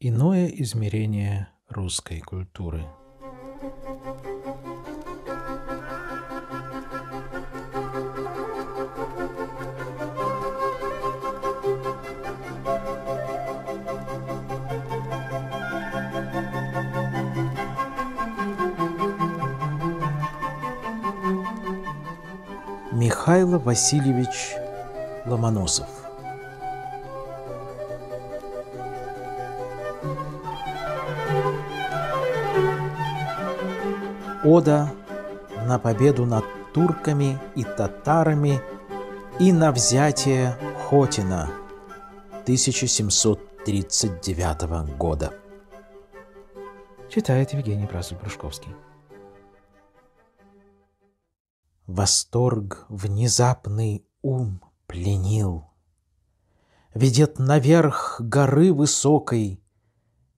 Иное измерение русской культуры. Михайло Васильевич Ломоносов ода на победу над турками и татарами и на взятие Хотина 1739 года. Читает Евгений Брасуль-Брюшковский. Восторг внезапный ум пленил. Ведет наверх горы высокой,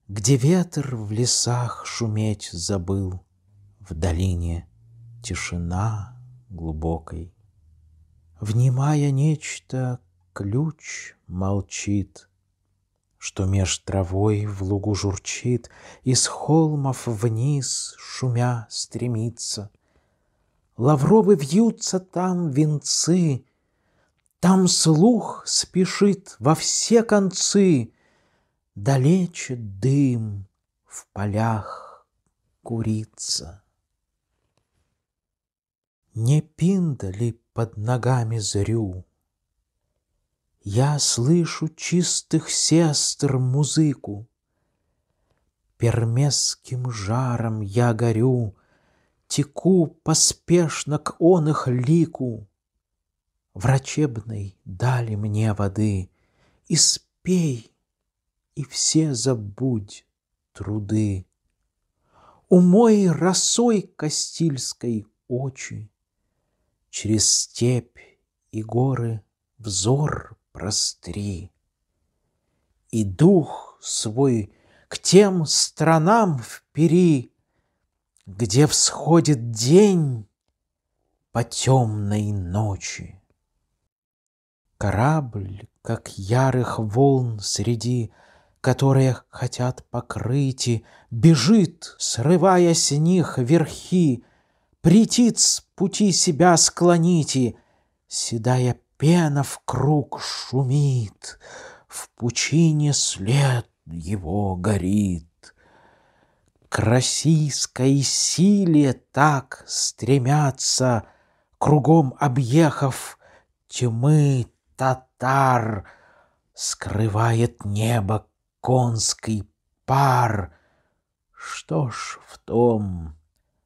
Где ветер в лесах шуметь забыл. В долине тишина глубокой. Внимая нечто, ключ молчит, Что меж травой в лугу журчит, Из холмов вниз шумя стремится. Лавровы вьются там венцы, Там слух спешит во все концы, Далече дым в полях курится не пиндали под ногами зрю. Я слышу чистых сестр музыку, Пермесским жаром я горю, Теку поспешно к он их лику. Врачебной дали мне воды, И спей, и все забудь труды. Умой росой Кастильской очи, Через степь и горы взор простри. И дух свой к тем странам впери, Где всходит день по темной ночи. Корабль, как ярых волн среди, Которые хотят покрытий, Бежит, срывая с них верхи, Притиц пути себя склоните, Седая пена в круг шумит, В пучине след его горит. К российской силе так стремятся, Кругом объехав тьмы татар, Скрывает небо конский пар. Что ж в том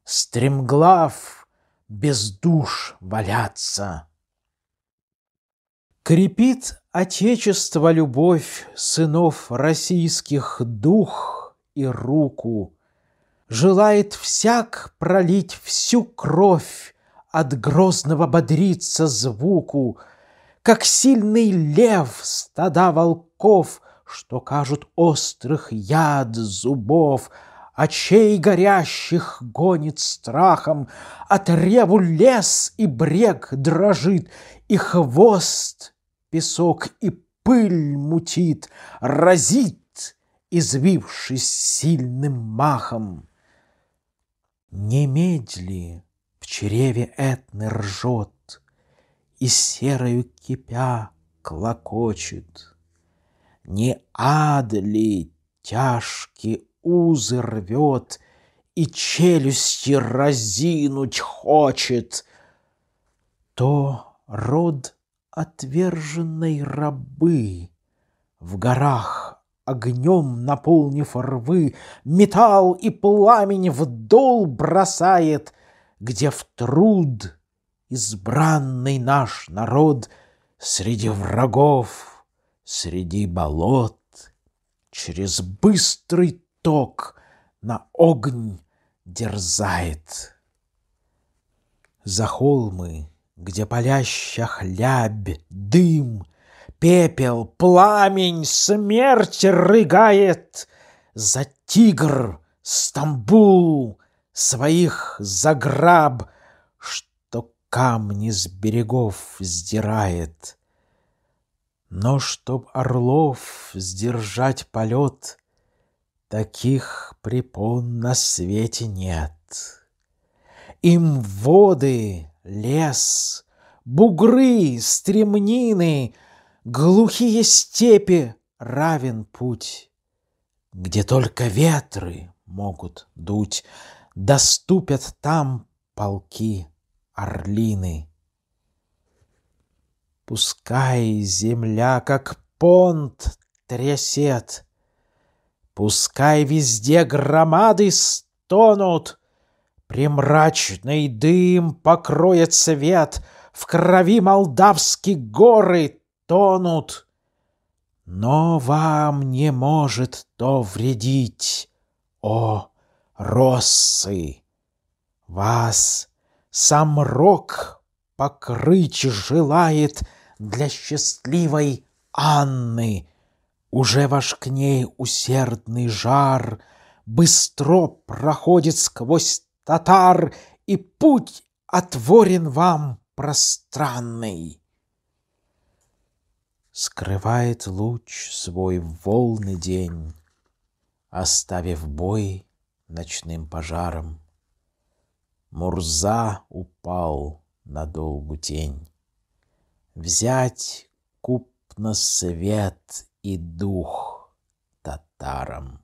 стремглав, без душ валяться. Крепит Отечество любовь сынов российских дух и руку. Желает всяк пролить всю кровь, от грозного бодриться звуку, Как сильный лев стада волков, что кажут острых яд зубов — Очей горящих гонит страхом, От реву лес и брег дрожит, И хвост песок и пыль мутит, Разит, извившись сильным махом. Немедли в чреве Этны ржет, И серою кипя клокочет. Не ад ли тяжкий узы рвет и челюсти разинуть хочет, то род отверженной рабы в горах огнем наполнив рвы, металл и пламень вдол бросает, где в труд избранный наш народ среди врагов, среди болот, через быстрый ток на огонь дерзает. За холмы, где паляща хлябь, дым, пепел, пламень, смерть рыгает, за тигр Стамбул своих заграб, что камни с берегов сдирает. Но чтоб орлов сдержать полет, Таких препон на свете нет. Им воды, лес, бугры, стремнины, Глухие степи равен путь, Где только ветры могут дуть, Доступят там полки орлины. Пускай земля, как понт, трясет, Пускай везде громады стонут, Примрачный дым покроет свет, В крови молдавские горы тонут. Но вам не может то вредить, О, россы! Вас сам рок покрыть желает Для счастливой Анны — уже ваш к ней усердный жар Быстро проходит сквозь татар, И путь отворен вам пространный. Скрывает луч свой волны день, Оставив бой ночным пожаром. Мурза упал на долгу тень. Взять куп на свет и дух татарам.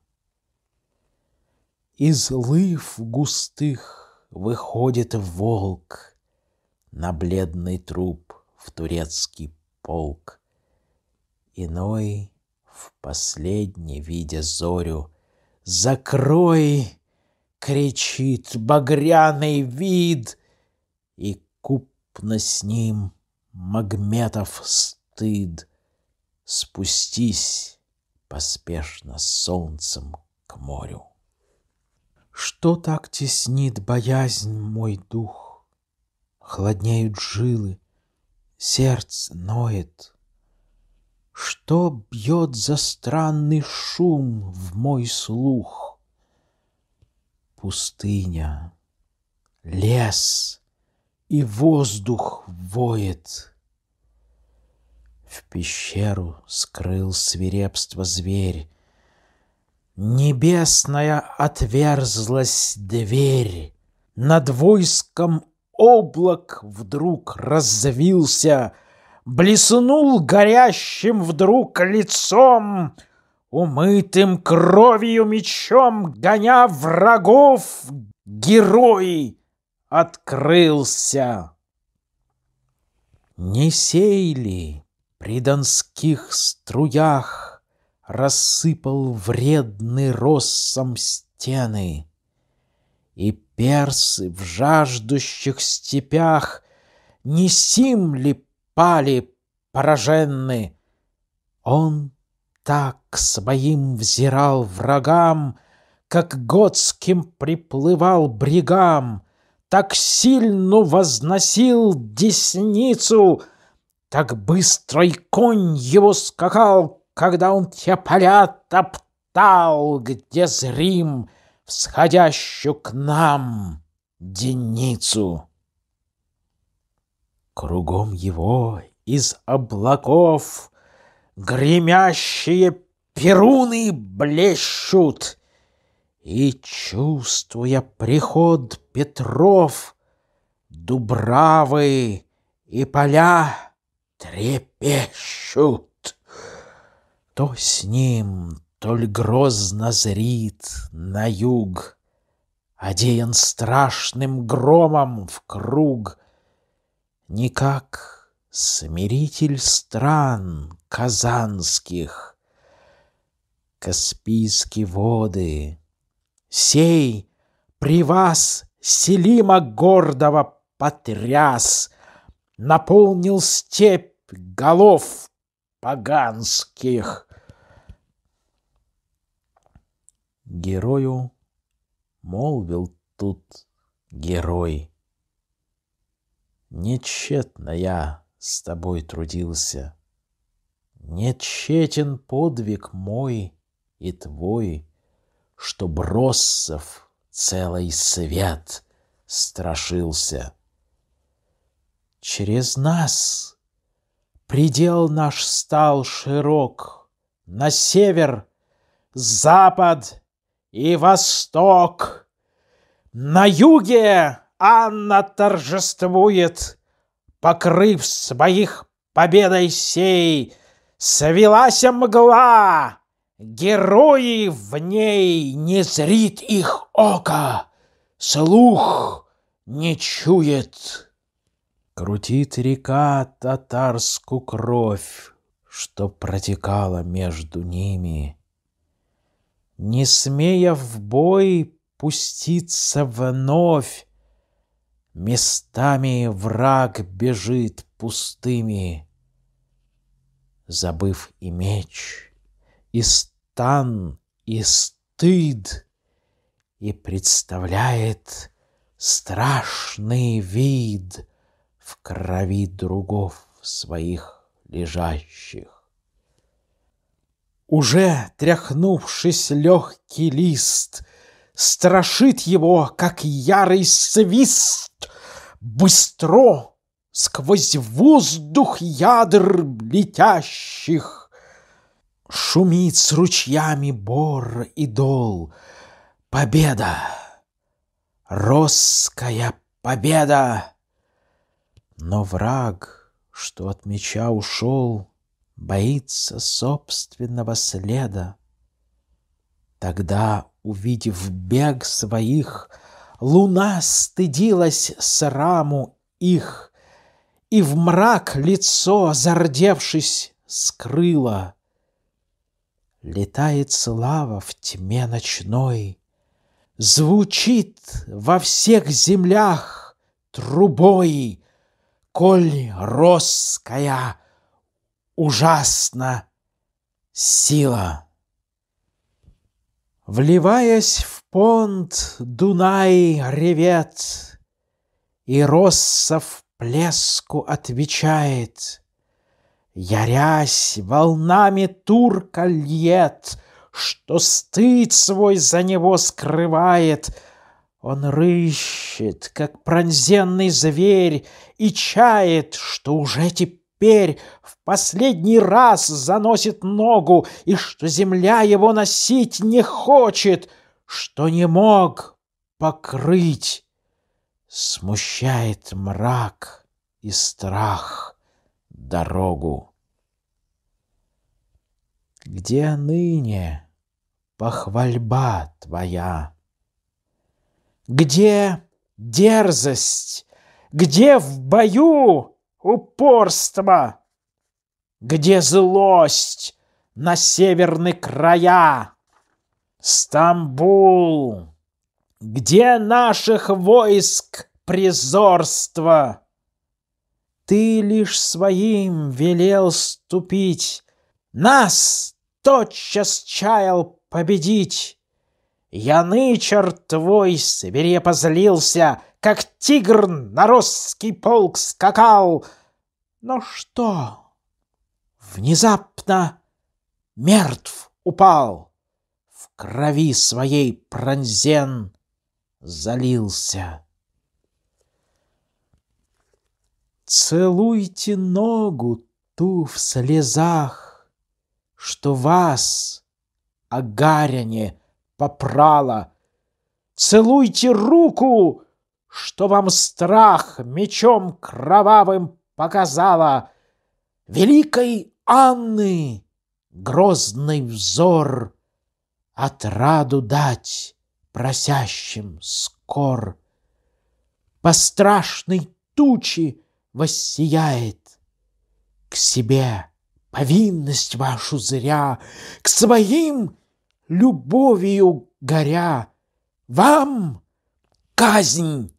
Из лыв густых выходит волк На бледный труп в турецкий полк. Иной в последний, видя зорю, «Закрой!» — кричит багряный вид, И купно с ним Магметов стыд спустись поспешно с солнцем к морю. Что так теснит боязнь мой дух? Хладнеют жилы, сердце ноет. Что бьет за странный шум в мой слух? Пустыня, лес и воздух воет. В пещеру скрыл свирепство зверь. Небесная отверзлась дверь. Над войском облак вдруг развился, Блеснул горящим вдруг лицом, Умытым кровью мечом, Гоня врагов, герой открылся. Не сей ли при донских струях Рассыпал вредный россом стены. И персы в жаждущих степях Не сим ли пали пораженны? Он так своим взирал врагам, Как готским приплывал брегам, Так сильно возносил десницу — так быстрый конь его скакал, Когда он те поля топтал, Где зрим всходящую к нам деницу. Кругом его из облаков Гремящие перуны блещут, И, чувствуя приход Петров, Дубравы и поля, трепещут. То с ним, то ли грозно зрит на юг, Одеян страшным громом в круг. Никак смиритель стран казанских, Каспийские воды, сей при вас Селима гордого потряс, Наполнил степь голов поганских. Герою молвил тут герой. Нечетно я с тобой трудился, Нечетен подвиг мой и твой, Что броссов целый свет страшился. Через нас Предел наш стал широк на север, запад и восток. На юге Анна торжествует, покрыв своих победой сей, свелась мгла, герои в ней не зрит их око, слух не чует. Крутит река татарскую кровь, что протекала между ними. Не смея в бой пуститься вновь, Местами враг бежит пустыми, Забыв и меч, и стан, и стыд, И представляет страшный вид в крови другов своих лежащих. Уже тряхнувшись легкий лист, Страшит его, как ярый свист. Быстро сквозь воздух ядр летящих Шумит с ручьями бор и дол. Победа! Росская победа! Но враг, что от меча ушел, боится собственного следа. Тогда, увидев бег своих, луна стыдилась сраму их, и в мрак лицо, зардевшись, скрыла. Летает слава в тьме ночной, звучит во всех землях трубой коль росская ужасна сила. Вливаясь в понт, Дунай ревет, И в плеску отвечает. Ярясь, волнами турка льет, Что стыд свой за него скрывает — он рыщет, как пронзенный зверь, и чает, что уже теперь в последний раз заносит ногу, и что земля его носить не хочет, что не мог покрыть. Смущает мрак и страх дорогу. Где ныне похвальба твоя? Где дерзость? Где в бою упорство? Где злость на северные края? Стамбул! Где наших войск презорство? Ты лишь своим велел ступить, Нас тотчас чаял победить. Я нычер твой свирепо злился, Как тигр на русский полк скакал. Но что? Внезапно мертв упал, В крови своей пронзен залился. Целуйте ногу ту в слезах, Что вас, агаряне, попрала. Целуйте руку, что вам страх мечом кровавым показала. Великой Анны грозный взор отраду дать просящим скор. По страшной тучи воссияет к себе повинность вашу зря, к своим любовью горя, вам казнь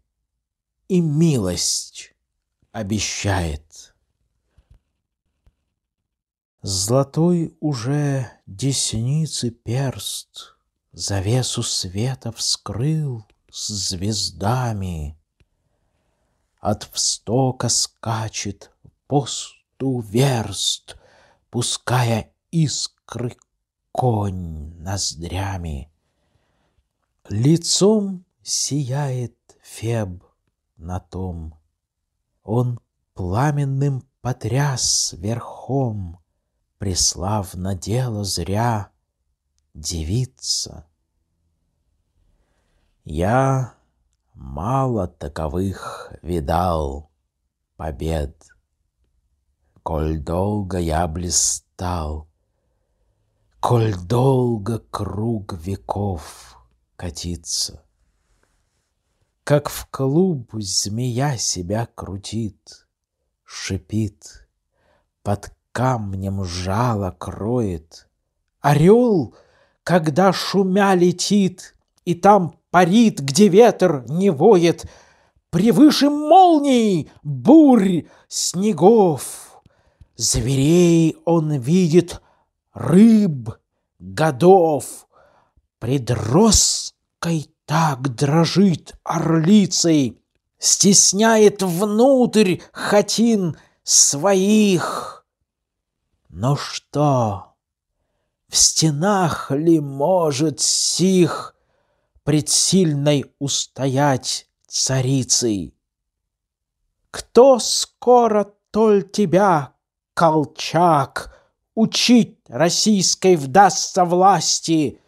и милость обещает. Золотой уже десницы перст Завесу света вскрыл с звездами. От встока скачет посту верст, Пуская искры конь ноздрями. Лицом сияет Феб на том. Он пламенным потряс верхом, Прислав на дело зря девица. Я мало таковых видал побед, Коль долго я блистал — Коль долго круг веков катится, Как в клуб змея себя крутит, шипит, Под камнем жало кроет. Орел, когда шумя летит, И там парит, где ветер не воет, Превыше молний, бурь, снегов. Зверей он видит — рыб, годов. Предроской так дрожит орлицей, Стесняет внутрь хатин своих. Но что, в стенах ли может сих Пред сильной устоять царицей? Кто скоро толь тебя, Колчак, учить российской вдастся власти.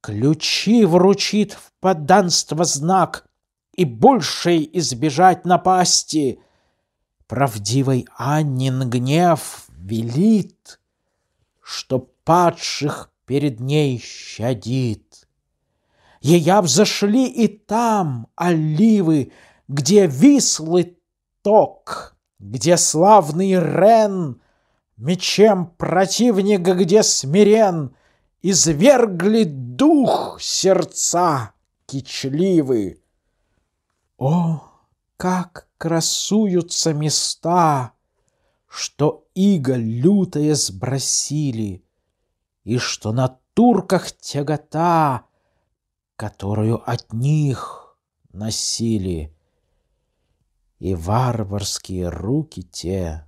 Ключи вручит в подданство знак, и большей избежать напасти. Правдивой Аннин гнев велит, что падших перед ней щадит. Ея взошли и там оливы, где вислы ток, где славный Рен — Мечем противника, где смирен, Извергли дух сердца кичливы. О, как красуются места, Что иго лютое сбросили, И что на турках тягота, Которую от них носили, И варварские руки те —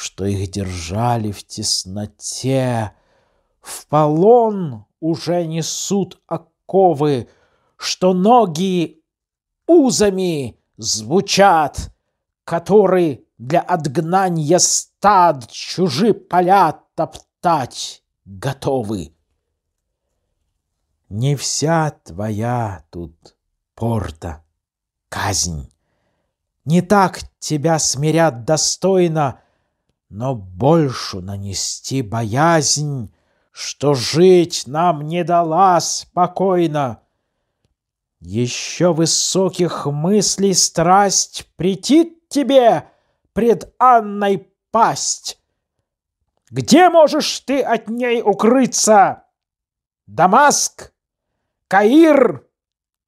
что их держали в тесноте. В полон уже несут оковы, что ноги узами звучат, которые для отгнания стад чужи поля топтать готовы. Не вся твоя тут порта, казнь. Не так тебя смирят достойно — но больше нанести боязнь, что жить нам не дала спокойно. Еще высоких мыслей страсть претит тебе пред Анной пасть. Где можешь ты от ней укрыться? Дамаск, Каир,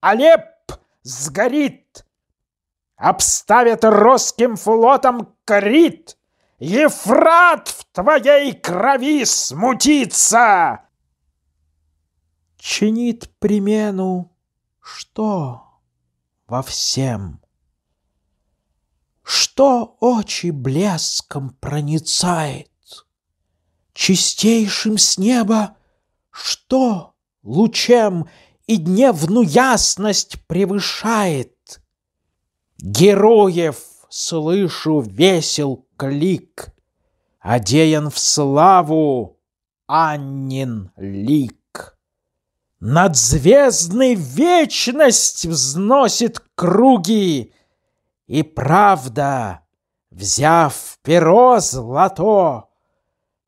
Алеп сгорит, обставят русским флотом Крит. Ефрат в твоей крови смутится!» Чинит примену что во всем? Что очи блеском проницает? Чистейшим с неба что лучем и дневну ясность превышает? Героев слышу весел клик, Одеян в славу Аннин лик. Над звездной вечность взносит круги, И правда, взяв перо злато,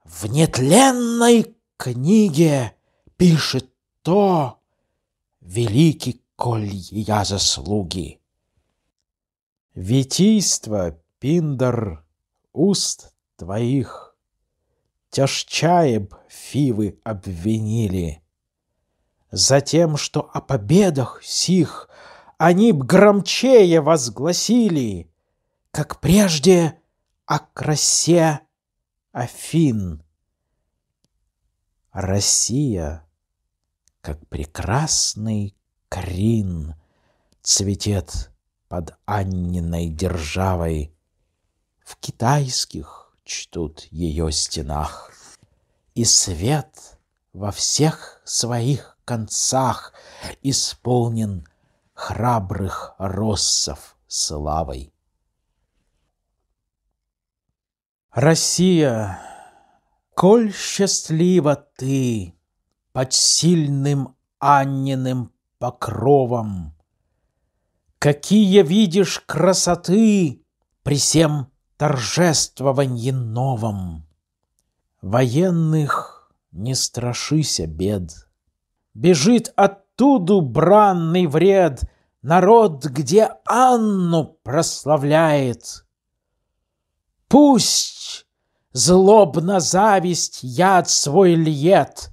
В нетленной книге пишет то, Великий коль я заслуги. Витийство Пиндер уст твоих. Тяжчае б фивы обвинили. За тем, что о победах сих Они б громчее возгласили, Как прежде о красе Афин. Россия, как прекрасный крин, Цветет под Анниной державой — в китайских чтут ее стенах. И свет во всех своих концах исполнен храбрых россов славой. Россия, коль счастлива ты под сильным Анниным покровом, Какие видишь красоты при всем торжествованье новом. Военных не страшися бед. Бежит оттуду бранный вред, Народ, где Анну прославляет. Пусть злобно зависть яд свой льет,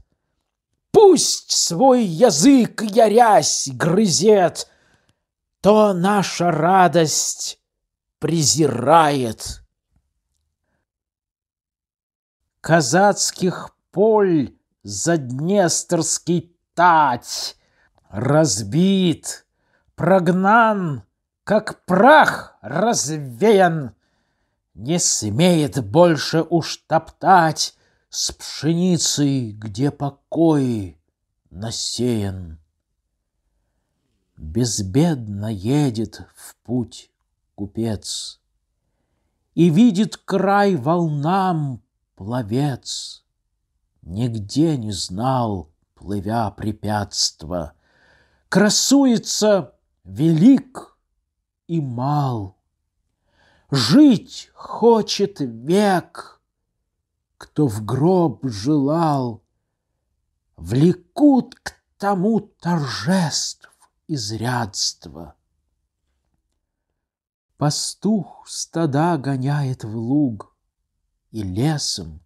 Пусть свой язык ярясь грызет, То наша радость презирает казацких поль за Днестрский тать разбит, прогнан, как прах развеян. Не смеет больше уж топтать с пшеницей, где покой насеян. Безбедно едет в путь купец и видит край волнам пловец нигде не знал, плывя препятства. Красуется велик и мал. Жить хочет век, кто в гроб желал. Влекут к тому торжеств изрядства. Пастух стада гоняет в луг, и лесом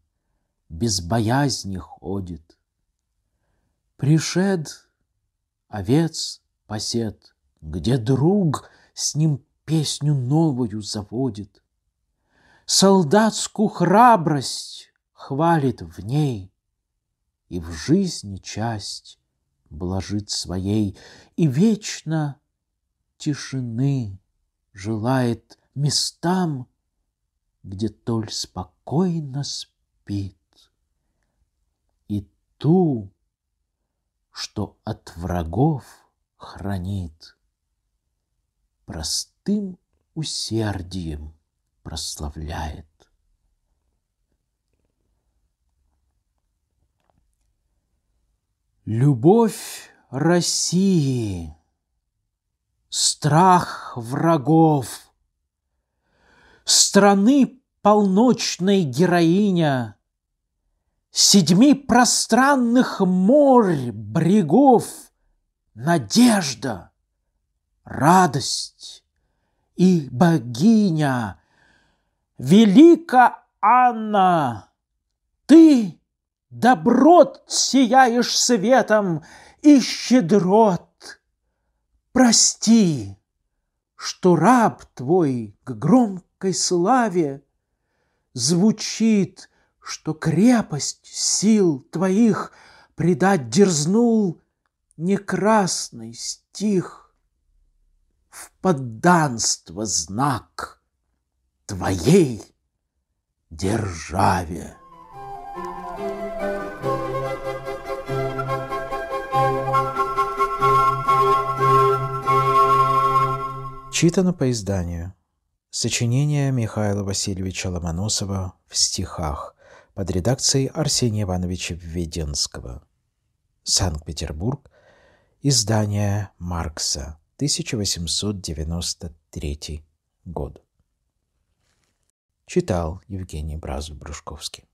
без боязни ходит. Пришед овец посет, где друг с ним песню новую заводит. Солдатскую храбрость хвалит в ней и в жизни часть блажит своей, и вечно тишины желает местам где Толь спокойно спит, и ту, что от врагов хранит. Простым усердием прославляет. Любовь России, страх врагов, страны полночной героиня, Седьми пространных морь, брегов, Надежда, радость и богиня. Велика Анна, ты доброт сияешь светом и щедрот. Прости, что раб твой к громко всякой славе Звучит, что крепость сил твоих Предать дерзнул не красный стих В подданство знак твоей державе. Читано по изданию. Сочинение Михаила Васильевича Ломоносова в стихах под редакцией Арсения Ивановича Введенского. Санкт-Петербург. Издание Маркса. 1893 год. Читал Евгений Бразов-Брюшковский.